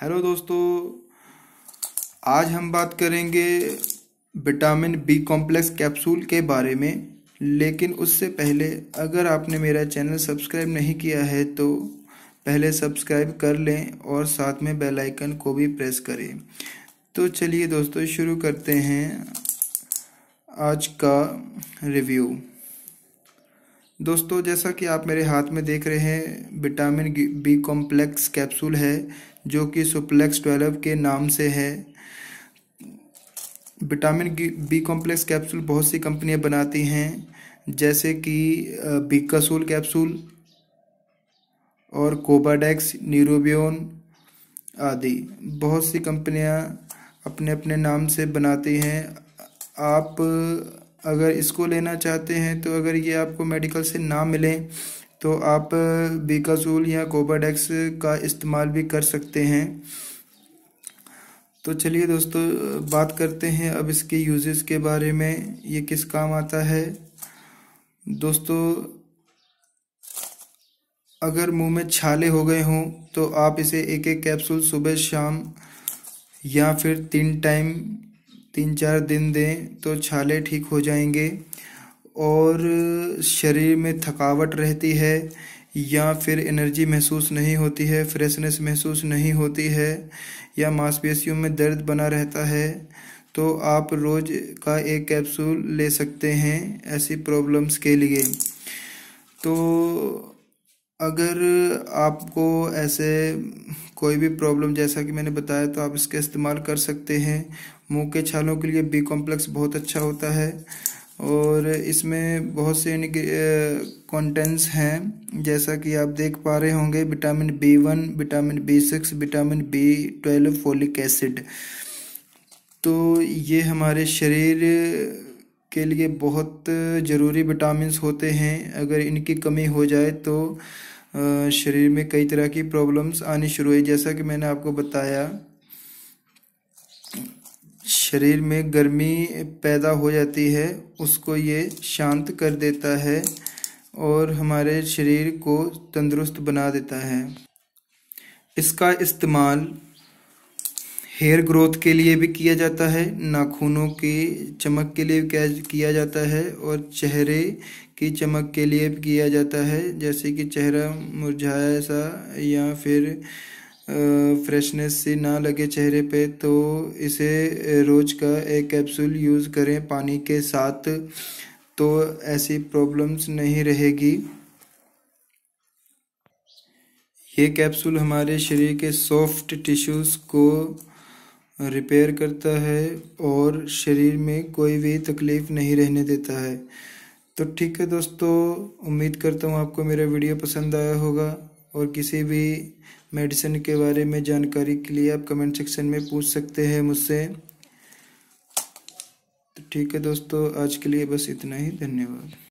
hello दोस्तों आज हम बात करेंगे विटामिन बी कॉम्प्लेक्स कैप्सूल के बारे में लेकिन उससे पहले अगर आपने मेरा चैनल सब्सक्राइब नहीं किया है तो पहले सब्सक्राइब कर लें और साथ में बेल आइकन को भी प्रेस करें तो चलिए दोस्तों शुरू करते हैं आज का रिव्यू दोस्तों जैसा कि आप मेरे हाथ में देख रहे हैं विटामिन बी कॉम्प्लेक्स कैप्सूल है जो कि सुप्लेक्स ट्वेल्व के नाम से है विटामिन बी कॉम्प्लेक्स कैप्सूल बहुत सी कंपनियां बनाती हैं जैसे कि बीकासूल कैप्सूल और कोबाडेक्स न्यूरोबियन आदि बहुत सी कंपनियां अपने अपने नाम से बनाती हैं आप अगर इसको लेना चाहते हैं तो अगर ये आपको मेडिकल से ना मिले तो आप बीकाजूल या कोबाडेक्स का इस्तेमाल भी कर सकते हैं तो चलिए दोस्तों बात करते हैं अब इसके यूजेस के बारे में ये किस काम आता है दोस्तों अगर मुंह में छाले हो गए हों तो आप इसे एक एक कैप्सूल सुबह शाम या फिर तीन टाइम तीन चार दिन दें तो छाले ठीक हो जाएंगे और शरीर में थकावट रहती है या फिर एनर्जी महसूस नहीं होती है फ्रेशनेस महसूस नहीं होती है या मांसपेशियों में दर्द बना रहता है तो आप रोज़ का एक कैप्सूल ले सकते हैं ऐसी प्रॉब्लम्स के लिए तो अगर आपको ऐसे कोई भी प्रॉब्लम जैसा कि मैंने बताया तो आप इसका इस्तेमाल कर सकते हैं मुंह के छालों के लिए बी कॉम्प्लेक्स बहुत अच्छा होता है और इसमें बहुत से कंटेंट्स हैं जैसा कि आप देख पा रहे होंगे vitamin B one vitamin B six vitamin B twelve folic acid तो ये हमारे शरीर के लिए बहुत ज़रूरी विटामिन होते हैं अगर इनकी कमी हो जाए तो शरीर में कई तरह की प्रॉब्लम्स आनी शुरू हुई जैसा कि मैंने आपको बताया शरीर में गर्मी पैदा हो जाती है उसको ये शांत कर देता है और हमारे शरीर को तंदुरुस्त बना देता है इसका इस्तेमाल हेयर ग्रोथ के लिए भी किया जाता है नाखूनों के चमक के लिए भी किया जाता है और चेहरे की चमक के लिए भी किया जाता है जैसे कि चेहरा मुरझाया सा या फिर फ्रेशनेस से ना लगे चेहरे पे तो इसे रोज का एक कैप्सूल यूज़ करें पानी के साथ तो ऐसी प्रॉब्लम्स नहीं रहेगी ये कैप्सूल हमारे शरीर के सॉफ्ट टिश्यूज़ को रिपेयर करता है और शरीर में कोई भी तकलीफ़ नहीं रहने देता है तो ठीक है दोस्तों उम्मीद करता हूँ आपको मेरा वीडियो पसंद आया होगा और किसी भी मेडिसिन के बारे में जानकारी के लिए आप कमेंट सेक्शन में पूछ सकते हैं मुझसे तो ठीक है दोस्तों आज के लिए बस इतना ही धन्यवाद